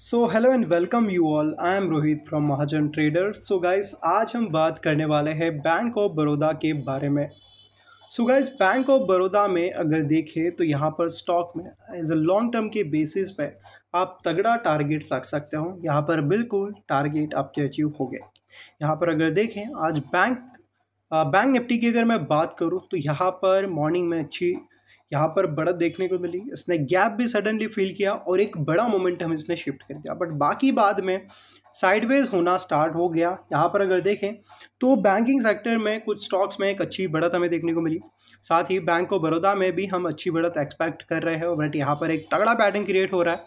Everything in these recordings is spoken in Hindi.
so hello and welcome you all I am Rohit from Mahajan trader so guys आज हम बात करने वाले हैं बैंक ऑफ बड़ौदा के बारे में so guys bank of Baroda में अगर देखें तो यहाँ पर स्टॉक में एज अ लॉन्ग टर्म के बेसिस पे आप तगड़ा टारगेट रख सकते हो यहाँ पर बिल्कुल टारगेट आपके अचीव हो गए यहाँ पर अगर देखें आज बैंक बैंक निफ्टी की अगर मैं बात करूँ तो यहाँ पर मॉर्निंग में अच्छी यहाँ पर बढ़त देखने को मिली इसने गैप भी सडनली फील किया और एक बड़ा मोमेंटम इसने शिफ्ट कर दिया बट बाकी बाद में साइडवेज होना स्टार्ट हो गया यहाँ पर अगर देखें तो बैंकिंग सेक्टर में कुछ स्टॉक्स में एक अच्छी बढ़त हमें देखने को मिली साथ ही बैंक ऑफ बड़ौदा में भी हम अच्छी बढ़त एक्सपेक्ट कर रहे हैं बट यहाँ पर एक तगड़ा पैटर्न क्रिएट हो रहा है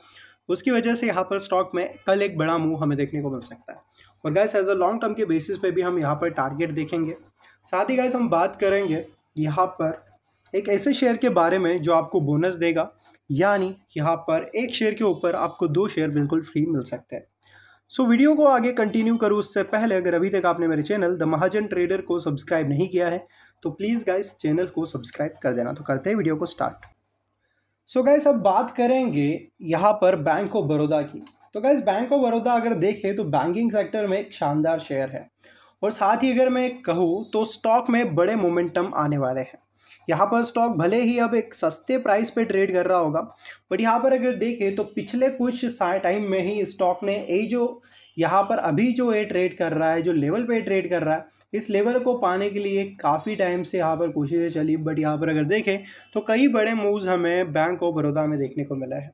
उसकी वजह से यहाँ पर स्टॉक में कल एक बड़ा मूव हमें देखने को मिल सकता है और guys as a long term के बेसिस पे भी हम यहाँ पर टारगेट देखेंगे साथ ही गैस हम बात करेंगे यहाँ पर एक ऐसे शेयर के बारे में जो आपको बोनस देगा यानी यहाँ पर एक शेयर के ऊपर आपको दो शेयर बिल्कुल फ्री मिल सकते हैं सो so, वीडियो को आगे कंटिन्यू करूँ उससे पहले अगर अभी तक आपने मेरे चैनल द महाजन ट्रेडर को सब्सक्राइब नहीं किया है तो प्लीज़ गाइस चैनल को सब्सक्राइब कर देना तो करते हैं वीडियो को स्टार्ट सो so, गाइस अब बात करेंगे यहाँ पर बैंक ऑफ बड़ौदा की तो गाइस बैंक ऑफ बड़ौदा अगर देखें तो बैंकिंग सेक्टर में एक शानदार शेयर है और साथ ही अगर मैं कहूँ तो स्टॉक में बड़े मोमेंटम आने वाले हैं यहाँ पर स्टॉक भले ही अब एक सस्ते प्राइस पे ट्रेड कर रहा होगा बट यहाँ पर अगर देखें तो पिछले कुछ टाइम में ही स्टॉक ने ये जो यहाँ पर अभी जो ये ट्रेड कर रहा है जो लेवल पे ट्रेड कर रहा है इस लेवल को पाने के लिए काफ़ी टाइम से यहाँ पर कोशिशें चली बट यहाँ पर अगर देखें तो कई बड़े मूव्स हमें बैंक ऑफ बड़ौदा में देखने को मिला है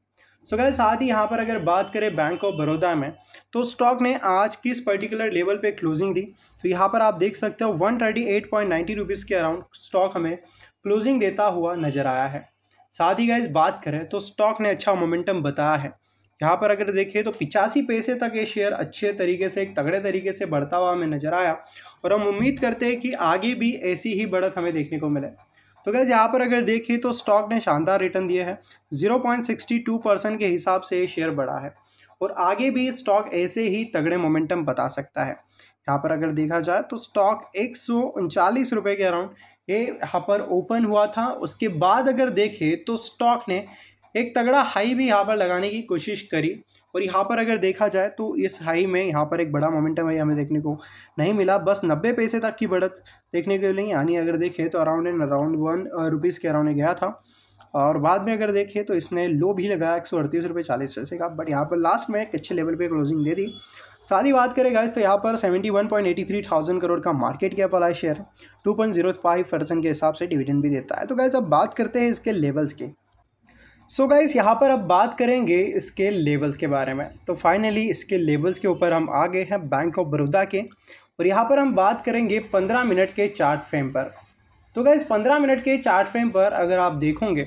सो गए साथ ही यहाँ पर अगर बात करें बैंक ऑफ बड़ौदा में तो स्टॉक ने आज किस पर्टिकुलर लेवल पर क्लोजिंग दी तो यहाँ पर आप देख सकते हो one thirty eight point ninety rupees के अराउंड स्टॉक हमें क्लोजिंग देता हुआ नजर आया है साथ ही गाइज बात करें तो स्टॉक ने अच्छा मोमेंटम बताया है यहाँ पर अगर देखें तो पिचासी पैसे तक ये शेयर अच्छे तरीके से एक तगड़े तरीके से बढ़ता हुआ हमें नजर आया और हम उम्मीद करते हैं कि आगे भी ऐसी ही बढ़त हमें देखने को मिले तो गैस यहाँ पर अगर देखें तो स्टॉक ने शानदार रिटर्न दिए हैं टू परसेंट के हिसाब से ये शेयर बढ़ा है और आगे भी स्टॉक ऐसे ही तगड़े मोमेंटम बता सकता है यहाँ पर अगर देखा जाए तो स्टॉक एक सौ उनचालीस रुपये के अराउंड ये यहाँ पर ओपन हुआ था उसके बाद अगर देखें तो स्टॉक ने एक तगड़ा हाई भी यहाँ पर लगाने की कोशिश करी और यहाँ पर अगर देखा जाए तो इस हाई में यहाँ पर एक बड़ा मोमेंटम है हमें देखने को नहीं मिला बस नब्बे पैसे तक की बढ़त देखने के लिए यानी अगर देखें तो around and around one rupees के अराउंड गया था और बाद में अगर देखें तो इसने लो भी लगाया एक सौ अड़तीस रुपये चालीस पैसे का बट यहाँ पर लास्ट में एक अच्छे लेवल पर क्लोजिंग दे दी साथ ही बात करें गाइस तो यहाँ पर थ्री थाउजेंड करोड़ का मार्केट कैप वाला शेयर 2.05 परसेंट के हिसाब से डिविडेंड भी देता है तो गाइस अब बात करते हैं इसके लेवल्स की सो so गाइस यहाँ पर अब बात करेंगे इसके लेवल्स के बारे में तो फाइनली इसके लेवल्स के ऊपर हम आ गए हैं बैंक ऑफ बड़ौदा के और यहाँ पर हम बात करेंगे पंद्रह मिनट के चार्ट फ्रेम पर तो गाइस पंद्रह मिनट के चार्ट फ्रेम पर अगर आप देखोगे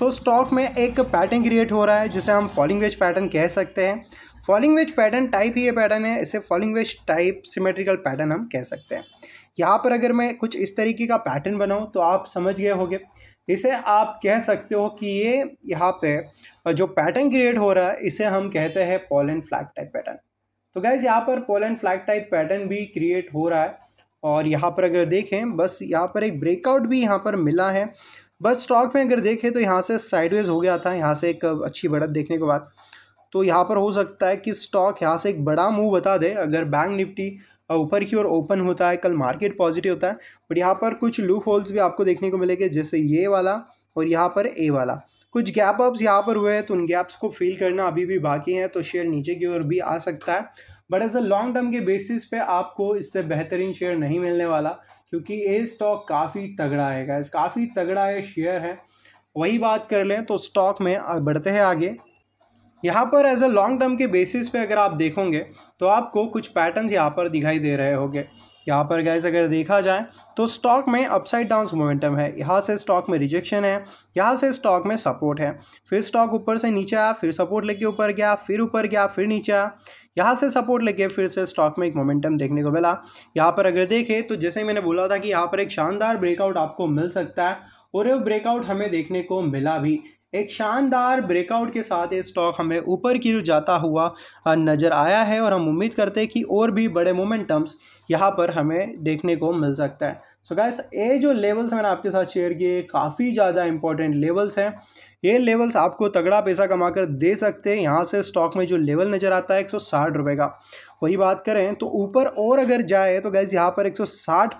तो स्टॉक में एक पैटर्न क्रिएट हो रहा है जिसे हम फॉलिंग वेज पैटर्न कह सकते हैं फॉलिंग वेज पैटर्न टाइप ही ये पैटर्न है इसे falling wedge type symmetrical pattern हम कह सकते हैं यहाँ पर अगर मैं कुछ इस तरीके का पैटर्न बनाऊँ तो आप समझ गए होंगे इसे आप कह सकते हो कि ये यहाँ पे जो पैटर्न क्रिएट हो रहा है इसे हम कहते हैं पोलन फ्लैग टाइप पैटर्न तो गैस यहाँ पर पोलन फ्लैग टाइप पैटर्न भी क्रिएट हो रहा है और यहाँ पर अगर देखें बस यहाँ पर एक ब्रेकआउट भी यहाँ पर मिला है बस स्टॉक में अगर देखें तो यहाँ से साइडवेज हो गया था यहाँ से एक अच्छी बढ़त देखने के बाद तो यहाँ पर हो सकता है कि स्टॉक यहाँ से एक बड़ा मूव बता दे अगर बैंक निफ्टी ऊपर की ओर ओपन होता है कल मार्केट पॉजिटिव होता है बट यहाँ पर कुछ लूप होल्स भी आपको देखने को मिलेंगे जैसे ये वाला और यहाँ पर ए वाला कुछ गैप अप्स यहाँ पर हुए हैं तो उन गैप्स को फील करना अभी भी बाकी है तो शेयर नीचे की ओर भी आ सकता है but as a long term के बेसिस पे आपको इससे बेहतरीन शेयर नहीं मिलने वाला क्योंकि ये स्टॉक काफ़ी तगड़ा है काफ़ी तगड़ा ये शेयर है वही बात कर लें तो स्टॉक में बढ़ते हैं आगे यहाँ पर एज अ लॉन्ग टर्म के बेसिस पे अगर आप देखोगे तो आपको कुछ पैटर्न्स यहाँ पर दिखाई दे रहे होंगे यहाँ पर गैस अगर देखा जाए तो स्टॉक में अपसाइड डाउन मोमेंटम है यहाँ से स्टॉक में रिजेक्शन है यहाँ से स्टॉक में सपोर्ट है फिर स्टॉक ऊपर से नीचे आया फिर सपोर्ट लेके ऊपर गया फिर ऊपर गया फिर नीचे आया यहाँ से सपोर्ट लेके फिर से स्टॉक में एक मोमेंटम देखने को मिला यहाँ पर अगर देखें तो जैसे मैंने बोला था कि यहाँ पर एक शानदार ब्रेकआउट आपको मिल सकता है और ये ब्रेकआउट हमें देखने को मिला भी एक शानदार ब्रेकआउट के साथ ये स्टॉक हमें ऊपर की जाता हुआ नज़र आया है और हम उम्मीद करते हैं कि और भी बड़े मोमेंटम्स यहाँ पर हमें देखने को मिल सकता है सो so गैस ये जो लेवल्स मैंने आपके साथ शेयर किए काफ़ी ज़्यादा इंपॉर्टेंट लेवल्स हैं ये लेवल्स आपको तगड़ा पैसा कमा कर दे सकते हैं यहाँ से स्टॉक में जो लेवल नज़र आता है एक रुपए का वही बात करें तो ऊपर और अगर जाए तो गैस यहाँ पर एक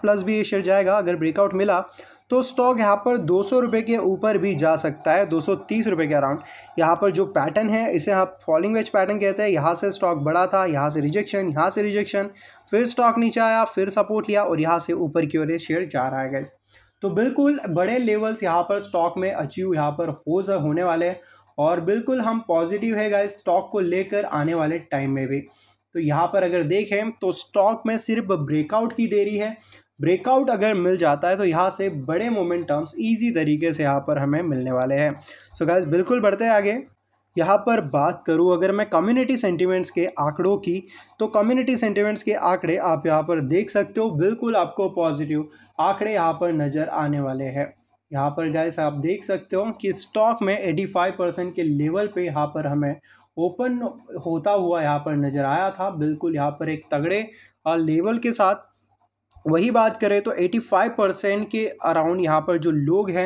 प्लस भी ये शेयर जाएगा अगर ब्रेकआउट मिला तो स्टॉक यहाँ पर दो सौ के ऊपर भी जा सकता है दो सौ तीस के अराउंड यहाँ पर जो पैटर्न है इसे हम फॉलिंग वेज पैटर्न कहते हैं यहाँ से स्टॉक बढ़ा था यहाँ से रिजेक्शन यहाँ से रिजेक्शन फिर स्टॉक नीचे आया फिर सपोर्ट लिया और यहाँ से ऊपर की ओर शेयर जा रहा है गैस तो बिल्कुल बड़े लेवल्स यहाँ पर स्टॉक में अचीव यहाँ पर हो होने वाले हैं और बिल्कुल हम पॉजिटिव है गाइस स्टॉक को लेकर आने वाले टाइम में भी तो यहाँ पर अगर देखें तो स्टॉक में सिर्फ ब्रेकआउट की देरी है ब्रेकआउट अगर मिल जाता है तो यहाँ से बड़े मोमेंटम्स ईजी तरीके से यहाँ पर हमें मिलने वाले हैं सो so गैस बिल्कुल बढ़ते आगे यहाँ पर बात करूँ अगर मैं कम्युनिटी सेंटिमेंट्स के आंकड़ों की तो कम्युनिटी सेंटिमेंट्स के आंकड़े आप यहाँ पर देख सकते हो बिल्कुल आपको पॉजिटिव आंकड़े यहाँ पर नज़र आने वाले हैं यहाँ पर गैस आप देख सकते हो कि स्टॉक में एटी फाइव परसेंट के लेवल पे यहाँ पर हमें ओपन होता हुआ यहाँ पर नज़र आया था बिल्कुल यहाँ पर एक तगड़े लेवल के साथ वही बात करें तो 85 परसेंट के अराउंड यहाँ पर जो लोग हैं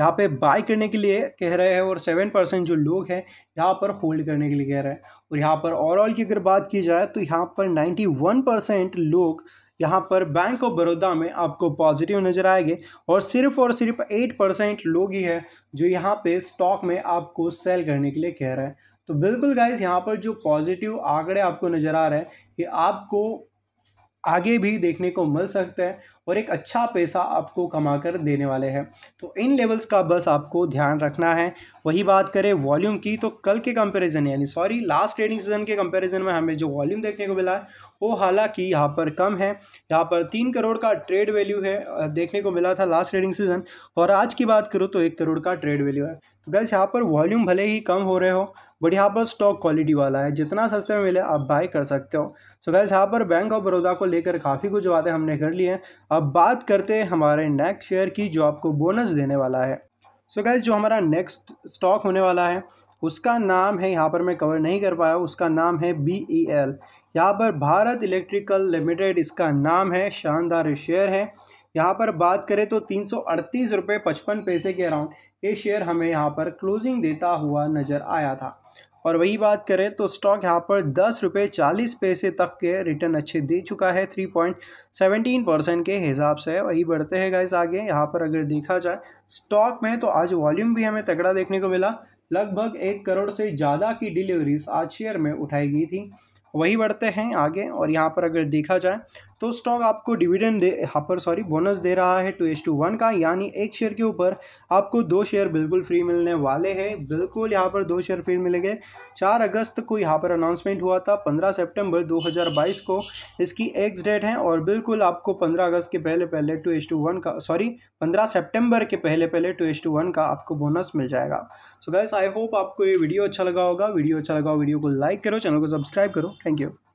यहाँ पे बाय करने के लिए कह रहे हैं और 7 परसेंट जो लोग हैं यहाँ पर होल्ड करने के लिए कह रहे हैं और यहाँ पर ओवरऑल की अगर बात की जाए तो यहाँ पर 91 परसेंट लोग यहाँ पर बैंक ऑफ बड़ौदा में आपको पॉजिटिव नज़र आएंगे और सिर्फ और सिर्फ एट परसेंट लोग ही है जो यहाँ पर स्टॉक में आपको सेल करने के लिए कह रहे हैं तो बिल्कुल गाइज यहाँ पर जो पॉजिटिव आंकड़े आपको नज़र आ रहे हैं ये आपको आगे भी देखने को मिल सकता है और एक अच्छा पैसा आपको कमा कर देने वाले हैं तो इन लेवल्स का बस आपको ध्यान रखना है वही बात करें वॉल्यूम की तो कल के कंपैरिजन यानी सॉरी लास्ट ट्रेडिंग सीजन के कंपैरिजन में हमें जो वॉल्यूम देखने को मिला है वो हालांकि यहाँ पर कम है यहाँ पर तीन करोड़ का ट्रेड वैल्यू है देखने को मिला था लास्ट ट्रेडिंग सीजन और आज की बात करूँ तो एक करोड़ का ट्रेड वैल्यू है तो गैस यहाँ पर वॉल्यूम भले ही कम हो रहे हो बट यहाँ पर स्टॉक क्वालिटी वाला है जितना सस्ते में मिले आप बाय कर सकते हो सो गैस यहाँ पर बैंक ऑफ बड़ौदा को लेकर काफ़ी कुछ बातें हमने कर ली हैं अब बात करते हैं हमारे नेक्स्ट शेयर की जो आपको बोनस देने वाला है सो so गैस जो हमारा नेक्स्ट स्टॉक होने वाला है उसका नाम है यहाँ पर मैं कवर नहीं कर पाया उसका नाम है बी ई एल यहाँ पर भारत इलेक्ट्रिकल लिमिटेड इसका नाम है शानदार शेयर है यहाँ पर बात करें तो तीन सौ अड़तीस रुपये पचपन पैसे के अराउंड ये शेयर हमें यहाँ पर क्लोजिंग देता हुआ नज़र आया था और वही बात करें तो स्टॉक यहाँ पर दस रुपये चालीस पैसे तक के रिटर्न अच्छे दे चुका है थ्री पॉइंट सेवेंटीन परसेंट के हिसाब से वही बढ़ते हैं गाइस आगे यहाँ पर अगर देखा जाए स्टॉक में तो आज वॉल्यूम भी हमें तगड़ा देखने को मिला लगभग एक करोड़ से ज़्यादा की डिलीवरीज आज शेयर में उठाई गई थी वही बढ़ते हैं आगे और यहाँ पर अगर देखा जाए तो स्टॉक आपको डिविडेंड दे यहाँ पर सॉरी बोनस दे रहा है टू एस टू वन का यानी एक शेयर के ऊपर आपको दो शेयर बिल्कुल फ्री मिलने वाले हैं बिल्कुल यहाँ पर दो शेयर फ्री मिलेंगे चार अगस्त को यहाँ पर अनाउंसमेंट हुआ था पंद्रह सेप्टेम्बर दो को इसकी एक्स डेट है और बिल्कुल आपको पंद्रह अगस्त के पहले पहले टू एस टू वन का सॉरी पंद्रह सेप्टेम्बर के पहले पहले टू एस टू वन का आपको बोनस मिल जाएगा सो गैस आई होप आपको ये वीडियो अच्छा लगा होगा वीडियो अच्छा लगा हो वीडियो को लाइक करो चैनल को सब्सक्राइब करो थैंक यू